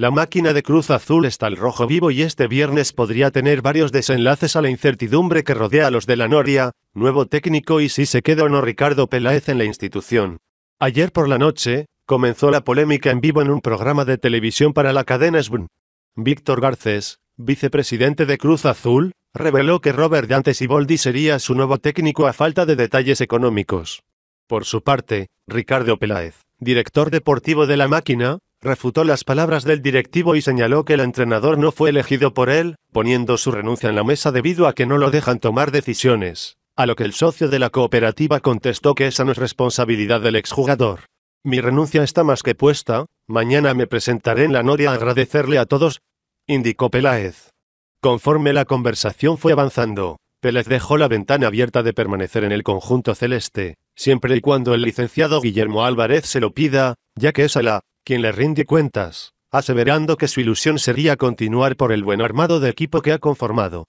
La máquina de Cruz Azul está al rojo vivo y este viernes podría tener varios desenlaces a la incertidumbre que rodea a los de la Noria, nuevo técnico y si se queda o no Ricardo Peláez en la institución. Ayer por la noche, comenzó la polémica en vivo en un programa de televisión para la cadena SBN. Víctor Garcés, vicepresidente de Cruz Azul, reveló que Robert y Boldi sería su nuevo técnico a falta de detalles económicos. Por su parte, Ricardo Peláez, director deportivo de la máquina, refutó las palabras del directivo y señaló que el entrenador no fue elegido por él, poniendo su renuncia en la mesa debido a que no lo dejan tomar decisiones, a lo que el socio de la cooperativa contestó que esa no es responsabilidad del exjugador. Mi renuncia está más que puesta, mañana me presentaré en la noria a agradecerle a todos, indicó Peláez. Conforme la conversación fue avanzando, Pérez dejó la ventana abierta de permanecer en el conjunto celeste, siempre y cuando el licenciado Guillermo Álvarez se lo pida, ya que es la quien le rinde cuentas, aseverando que su ilusión sería continuar por el buen armado de equipo que ha conformado.